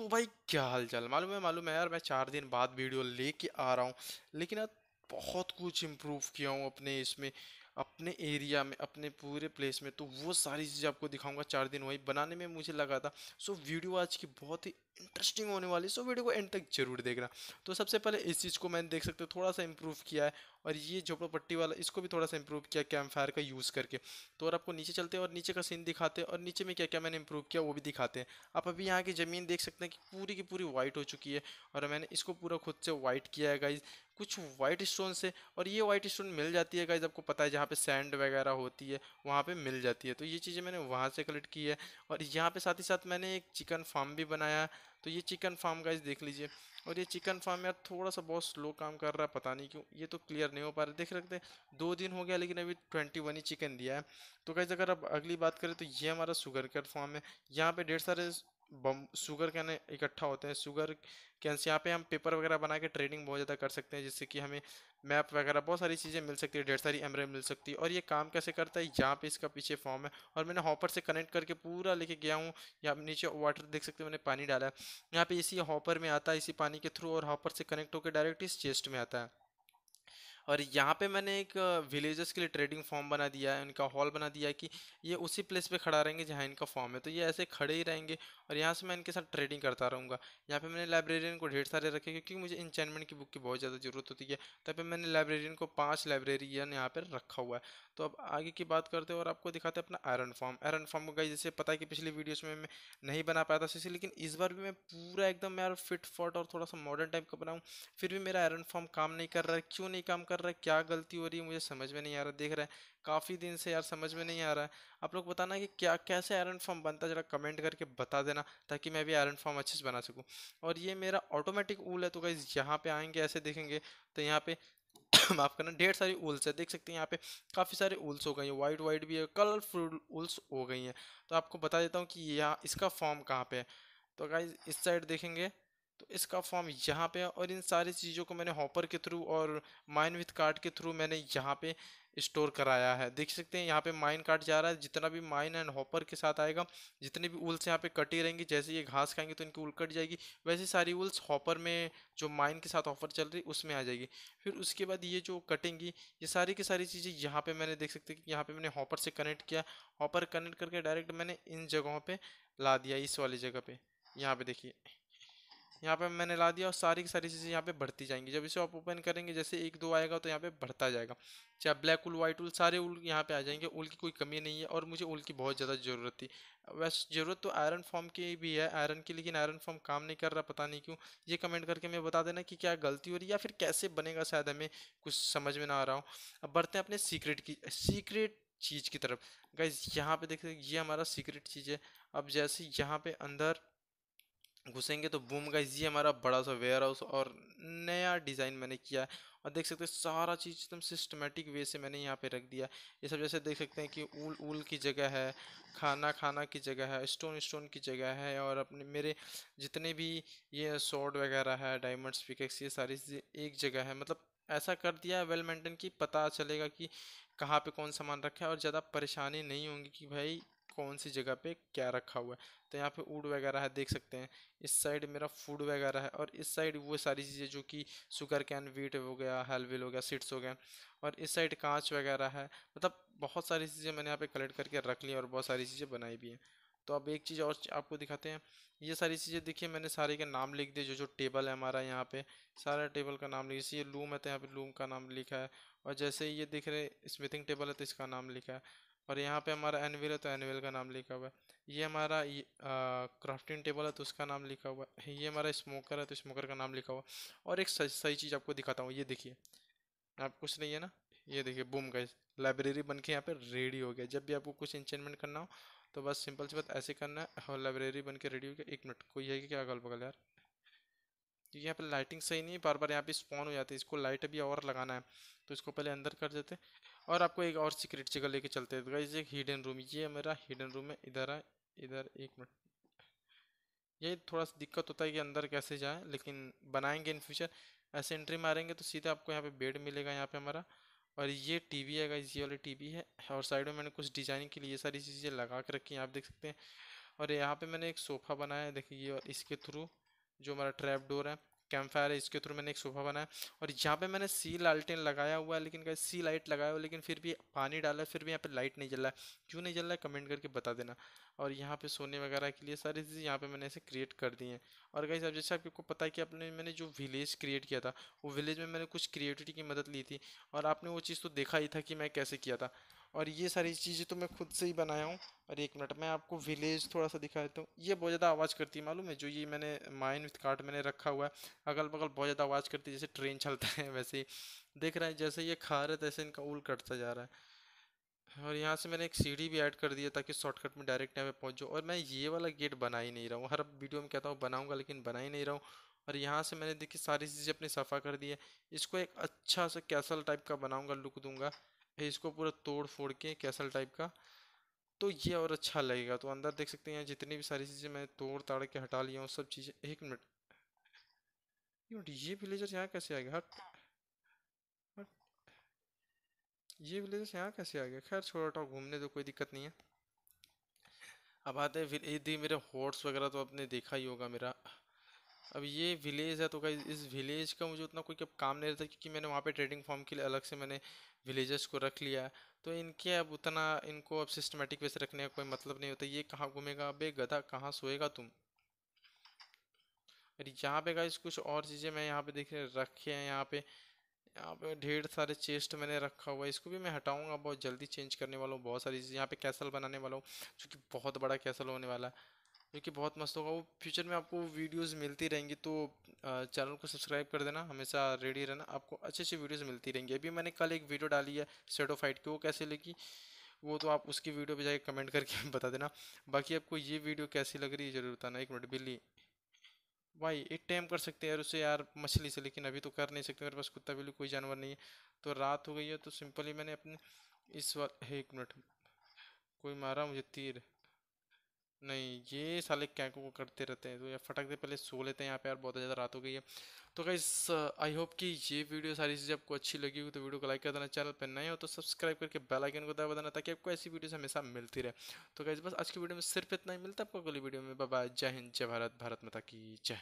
तो भाई क्या हाल चाल मालूम है मालूम है यार मैं चार दिन बाद वीडियो लेके आ रहा हूँ लेकिन यार बहुत कुछ इम्प्रूव किया हूँ अपने इसमें अपने एरिया में अपने पूरे प्लेस में तो वो सारी चीज़ें आपको दिखाऊंगा चार दिन वही बनाने में मुझे लगा था सो वीडियो आज की बहुत ही इंटरेस्टिंग होने वाली सो वीडियो को एंड तक जरूर देखना तो सबसे पहले इस चीज़ को मैंने देख सकते थोड़ा सा इम्प्रूव किया है और ये झोपड़पट्टी वाला इसको भी थोड़ा सा इम्प्रूव किया कैम फायर का यूज़ करके तो और आपको नीचे चलते हैं और नीचे का सीन दिखाते हैं और नीचे में क्या क्या मैंने इम्प्रूव किया वो भी दिखाते हैं आप अभी यहाँ की ज़मीन देख सकते हैं कि पूरी की पूरी वाइट हो चुकी है और मैंने इसको पूरा खुद से वाइट किया है गाइज कुछ वाइट स्टोन से और ये वाइट स्टोन मिल जाती है गाइज आपको पता है जहाँ पर सैंड वगैरह होती है वहाँ पर मिल जाती है तो ये चीज़ें मैंने वहाँ से कलेक्ट की है और यहाँ पर साथ ही साथ मैंने एक चिकन फार्म भी बनाया तो ये चिकन फार्म इस देख लीजिए और ये चिकन फार्म यार थोड़ा सा बहुत स्लो काम कर रहा है पता नहीं क्यों ये तो क्लियर नहीं हो पा रहा देख रखते हैं दो दिन हो गया लेकिन अभी ट्वेंटी वन ही चिकन दिया है तो कैसे अगर अब अगली बात करें तो ये हमारा शुगर कट फार्म है यहाँ पे ढेर सारे बम शुगर कैन इकट्ठा होते हैं शुगर कैन से यहाँ पे हम पेपर वगैरह बना के ट्रेडिंग बहुत ज़्यादा कर सकते हैं जिससे कि हमें मैप वगैरह बहुत सारी चीज़ें मिल सकती है ढेर सारी एमरे मिल सकती है और ये काम कैसे करता है यहाँ पे इसका पीछे फॉर्म है और मैंने हॉपर से कनेक्ट करके पूरा लेके गया हूँ यहाँ नीचे वाटर देख सकते हो मैंने पानी डाला है यहाँ पे इसी हॉपर में आता है इसी पानी के थ्रू और हॉपर से कनेक्ट होकर डायरेक्ट इस चेस्ट में आता है और यहाँ पे मैंने एक विलेजेस के लिए ट्रेडिंग फॉर्म बना दिया है इनका हॉल बना दिया है कि ये उसी प्लेस पे खड़ा रहेंगे जहाँ इनका फॉर्म है तो ये ऐसे खड़े ही रहेंगे और यहाँ से मैं इनके साथ ट्रेडिंग करता रहूँगा यहाँ पे मैंने लाइब्रेरियन को ढेर सारे रखे क्योंकि मुझे इंचैनमेंट की बुक की बहुत ज़्यादा ज़रूरत होती है तब मैंने लाइब्रेरियन को पाँच लाइब्रेरियन यहाँ पर रखा हुआ है तो अब आगे की बात करते हैं और आपको दिखाते हैं अपना आयरन फॉर्म आयरन फॉर्म का जैसे पता है कि पिछली वीडियोज़ में मैं नहीं बना पाया था इसी लेकिन इस बार भी मैं पूरा एकदम यार फिट फॉट और थोड़ा सा मॉडर्न टाइप का बनाऊँ फिर भी मेरा आयरन फॉर्म काम नहीं कर रहा है क्यों नहीं काम कर कर रहा है क्या गलती हो रही है मुझे समझ में नहीं आ रहा देख रहा है काफ़ी दिन से यार समझ में नहीं आ रहा है आप लोग बताना कि क्या कैसे आयरन फॉर्म बनता है जरा कमेंट करके बता देना ताकि मैं भी आयरन फॉर्म अच्छे से बना सकूँ और ये मेरा ऑटोमेटिक ऊल है तो गाइज यहाँ पर आएंगे ऐसे देखेंगे तो यहाँ पर माफ़ करना ढेर सारी उल्स है देख सकते हैं यहाँ पे काफ़ी सारे उल्स हो गई हैं वाइट वाइट भी है कलरफुल उल्स हो गई हैं तो आपको बता देता हूँ कि यहाँ इसका फॉर्म कहाँ पे है तो गाइज इस साइड देखेंगे तो इसका फॉर्म यहाँ पे है और इन सारी चीज़ों को मैंने हॉपर के थ्रू और माइन विथ कार्ड के थ्रू मैंने यहाँ पे स्टोर कराया है देख सकते हैं यहाँ पे माइन कार्ड जा रहा है जितना भी माइन एंड हॉपर के साथ आएगा जितनी भी उल्स यहाँ पे कटी रहेंगी जैसे ये घास खाएंगे तो इनकी उल कट जाएगी वैसे सारी उल्स हॉपर में जो माइन के साथ ऑफर चल रही उसमें आ जाएगी फिर उसके बाद ये जो कटेंगी ये सारी की सारी चीज़ें यहाँ पर मैंने देख सकते हैं कि यहाँ पर मैंने हॉपर से कनेक्ट किया हॉपर कनेक्ट करके डायरेक्ट मैंने इन जगहों पर ला दिया इस वाली जगह पर यहाँ पर देखिए यहाँ पे मैंने ला दिया और सारी की सारी चीज़ें यहाँ पे बढ़ती जाएंगी जब इसे आप ओपन करेंगे जैसे एक दो आएगा तो यहाँ पे बढ़ता जाएगा चाहे ब्लैक उल वाइट उल सारे उल यहाँ पे आ जाएंगे उल की कोई कमी नहीं है और मुझे उल की बहुत ज़्यादा ज़रूरत थी वैसे ज़रूरत तो आयरन फॉर्म की भी है आयरन की लेकिन आयरन फॉर्म काम नहीं कर रहा पता नहीं क्यों ये कमेंट करके मैं बता देना कि क्या गलती हो रही है या फिर कैसे बनेगा शायद हमें कुछ समझ में ना आ रहा हो अब बढ़ते हैं अपने सीक्रेट की सीक्रेट चीज़ की तरफ गाइज यहाँ पे देख ये हमारा सीक्रेट चीज़ है अब जैसे यहाँ पे अंदर घुसेंगे तो बूम का ये हमारा बड़ा सा वेयर हाउस और नया डिज़ाइन मैंने किया है और देख सकते हैं सारा चीज़ एकदम सिस्टमेटिक वे से मैंने यहाँ पे रख दिया ये सब जैसे देख सकते हैं कि ऊल ऊल की जगह है खाना खाना की जगह है स्टोन स्टोन की जगह है और अपने मेरे जितने भी ये शॉर्ट वगैरह है डायमंड्स पिकेक्स ये सारी चीज़ें एक जगह है मतलब ऐसा कर दिया है वेल मेंटेन कि पता चलेगा कि कहाँ पे कौन सामान रखा है और ज़्यादा परेशानी नहीं होंगी कि भाई कौन सी जगह पे क्या रखा हुआ है तो यहाँ पे ऊड वगैरह है देख सकते हैं इस साइड मेरा फूड वगैरह है और इस साइड वो सारी चीज़ें जो कि शुगर कैन वीट हो गया हेलविल हो गया सीड्स हो गए और इस साइड कांच वगैरह है मतलब बहुत सारी चीज़ें मैंने यहाँ पे कलेक्ट करके रख ली और बहुत सारी चीज़ें बनाई भी हैं तो अब एक चीज़ और आपको दिखाते हैं ये सारी चीज़ें देखिए मैंने सारे के नाम लिख दिए जो जो टेबल है हमारा यहाँ पे सारा टेबल का नाम लिखा जैसे ये लूम है तो यहाँ पे लूम का नाम लिखा है और जैसे ये देख रहे स्मिथिंग टेबल है तो इसका नाम लिखा है और यहाँ पे हमारा एनविल है तो एनविल का नाम लिखा हुआ है ये हमारा क्राफ्टिंग टेबल है तो उसका नाम लिखा हुआ है ये हमारा स्मोकर है तो स्मोकर का नाम लिखा हुआ और एक सही सही चीज़ आपको दिखाता हूँ ये देखिए आप कुछ नहीं है ना ये देखिए बूम गए लाइब्रेरी बन के यहाँ पर रेडी हो गया जब भी आपको कुछ इंचमेंट करना हो तो बस सिंपल सी बात ऐसे करना है और लाइब्रेरी बन के रेडी हो गया एक मिनट कोई है कि क्या अगल बगल यार क्योंकि यहाँ पे लाइटिंग सही नहीं है बार बार यहाँ पे स्पॉन हो जाती है इसको लाइट अभी और लगाना है तो इसको पहले अंदर कर देते और आपको एक और सीक्रेट जगह लेके चलते हैं गाइज एक हिडन रूम ये मेरा हिडन रूम है इधर है इधर एक मिनट ये थोड़ा सा दिक्कत होता है कि अंदर कैसे जाए लेकिन बनाएंगे इन फ्यूचर ऐसे एंट्री मारेंगे तो सीधे आपको यहाँ पे बेड मिलेगा यहाँ पे हमारा और ये टीवी है गाइज ये वाली टीवी है और साइड में मैंने कुछ डिजाइनिंग के लिए ये सारी चीज़ें लगा के रखी हैं आप देख सकते हैं और यहाँ पर मैंने एक सोफ़ा बनाया है देखिए और इसके थ्रू जो हमारा ट्रैप डोर है कैंप फायर है इसके थ्रू मैंने एक सोफा बनाया और यहाँ पे मैंने सी लालटेन लगाया हुआ है लेकिन सी लाइट लगाया हुआ लेकिन फिर भी पानी डाला फिर भी यहाँ पे लाइट नहीं जल रहा है क्यों नहीं जल रहा है कमेंट करके बता देना और यहाँ पे सोने वगैरह के लिए सारी चीज़ें यहाँ पे मैंने ऐसे क्रिएट कर दी हैं और कहीं अब जैसे आपको पता है कि अपने मैंने जो विलेज क्रिएट किया था वो विलेज में मैंने कुछ क्रिएटिविटी की मदद ली थी और आपने वो चीज़ तो देखा ही था कि मैं कैसे किया था और ये सारी चीज़ें तो मैं खुद से ही बनाया हूँ और एक मिनट मैं आपको विलेज थोड़ा सा दिखा देता हूँ ये बहुत ज़्यादा आवाज़ करती है मालूम है जो ये मैंने माइन विथ कार्ट मैंने रखा हुआ है अगल बगल बहुत ज़्यादा आवाज़ करती है जैसे ट्रेन चलता है वैसे ही देख रहे हैं जैसे ये खा रहे तैसे इनका उल कटता जा रहा है और यहाँ से मैंने एक सीढ़ी भी ऐड कर दिया ताकि शॉर्टकट में डायरेक्ट यहाँ पे पहुँच जाऊँ और मैं ये वाला गेट बना ही नहीं रहा हूँ हर वीडियो में कहता हूँ बनाऊँगा लेकिन बना ही नहीं रहा हूँ और यहाँ से मैंने देखी सारी चीज़ें अपनी सफ़ा कर दी है इसको एक अच्छा सा कैसल टाइप का बनाऊँगा लुक दूंगा इसको पूरा तोड़ फोड़ के कैसल टाइप का तो ये और अच्छा लगेगा तो अंदर देख सकते हैं जितनी भी सारी चीज़ें मैं तोड़ ताड़ के हटा लिया हूँ सब चीज़ें एक मिनट ये विलेजर यहाँ कैसे आ गया हट हट ये विलेजर यहाँ कैसे आ गया खैर छोटा टॉक घूमने दो तो कोई दिक्कत नहीं है अब आते हैं फिर यदि मेरे हॉर्स वगैरह तो आपने देखा ही होगा मेरा अब ये विलेज है तो कहीं इस विलेज का मुझे उतना कोई काम नहीं रहता क्योंकि मैंने वहाँ पे ट्रेडिंग फॉर्म के लिए अलग से मैंने विलेजर्स को रख लिया है तो इनके अब उतना इनको अब सिस्टमेटिक वे से रखने का कोई मतलब नहीं होता ये कहाँ घूमेगा अबे गधा कहाँ सोएगा तुम अरे यहाँ पे गाइज कुछ और चीज़ें मैं यहाँ पे देख रखे हैं यहाँ पे यहाँ पे ढेर सारे चेस्ट मैंने रखा हुआ है इसको भी मैं हटाऊंगा बहुत जल्दी चेंज करने वाला हूँ बहुत सारी चीज़ें यहाँ पे कैसल बनाने वाला हूँ जो कि बहुत बड़ा कैसल होने वाला है जो कि बहुत मस्त होगा वो फ्यूचर में आपको वीडियोस मिलती रहेंगी तो चैनल को सब्सक्राइब कर देना हमेशा रेडी रहना आपको अच्छी अच्छी वीडियोस मिलती रहेंगी अभी मैंने कल एक वीडियो डाली है शेडो फाइट की वो कैसे लेगी वो तो आप उसकी वीडियो पे जाके कमेंट करके बता देना बाकी आपको ये वीडियो कैसी लग रही है जरूर बताना एक मिनट बिल्ली भाई एक टाइम कर सकते हैं यार उसे यार मछली से लेकिन अभी तो कर नहीं सकते मेरे पास कुत्ता बिल्ली कोई जानवर नहीं है तो रात हो गई है तो सिंपली मैंने अपने इस वक्त एक मिनट कोई मारा मुझे तीर नहीं ये साले कैको को करते रहते हैं तो ये फटक दे पहले सो लेते हैं यहाँ पे यार बहुत ज़्यादा रात हो गई है तो क्या आई होप कि ये वीडियो सारी चीज़ें आपको अच्छी लगी हो तो वीडियो को लाइक कर देना चैनल पर नए हो तो सब्सक्राइब करके बेल आइकन को दबा देना ताकि आपको ऐसी वीडियोस हमेशा मिलती रहे तो क्या बस आज की वीडियो में सिर्फ इतना ही मिलता है आपको अगली वीडियो में बाबा जय हिंद जय भारत भारत माता की जय